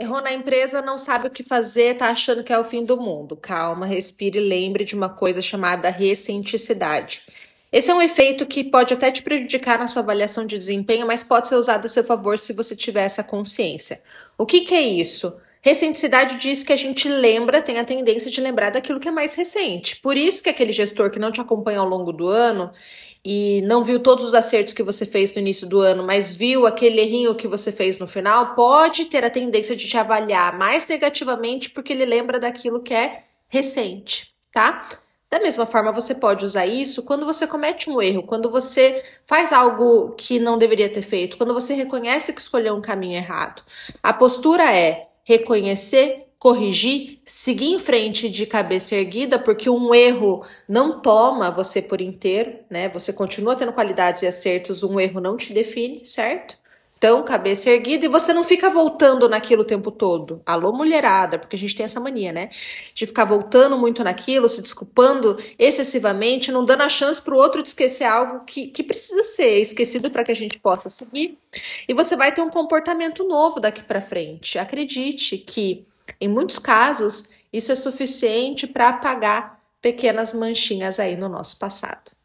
Errou na empresa, não sabe o que fazer, tá achando que é o fim do mundo. Calma, respire e lembre de uma coisa chamada recenticidade. Esse é um efeito que pode até te prejudicar na sua avaliação de desempenho, mas pode ser usado a seu favor se você tiver essa consciência. O que, que é isso? Recenticidade diz que a gente lembra, tem a tendência de lembrar daquilo que é mais recente. Por isso que aquele gestor que não te acompanha ao longo do ano e não viu todos os acertos que você fez no início do ano, mas viu aquele errinho que você fez no final, pode ter a tendência de te avaliar mais negativamente porque ele lembra daquilo que é recente, tá? Da mesma forma, você pode usar isso quando você comete um erro, quando você faz algo que não deveria ter feito, quando você reconhece que escolheu um caminho errado. A postura é: reconhecer, corrigir, seguir em frente de cabeça erguida, porque um erro não toma você por inteiro, né? Você continua tendo qualidades e acertos, um erro não te define, certo? Então, cabeça erguida e você não fica voltando naquilo o tempo todo. Alô, mulherada, porque a gente tem essa mania, né? De ficar voltando muito naquilo, se desculpando excessivamente, não dando a chance para o outro de esquecer algo que, que precisa ser esquecido para que a gente possa seguir. E você vai ter um comportamento novo daqui para frente. Acredite que, em muitos casos, isso é suficiente para apagar pequenas manchinhas aí no nosso passado.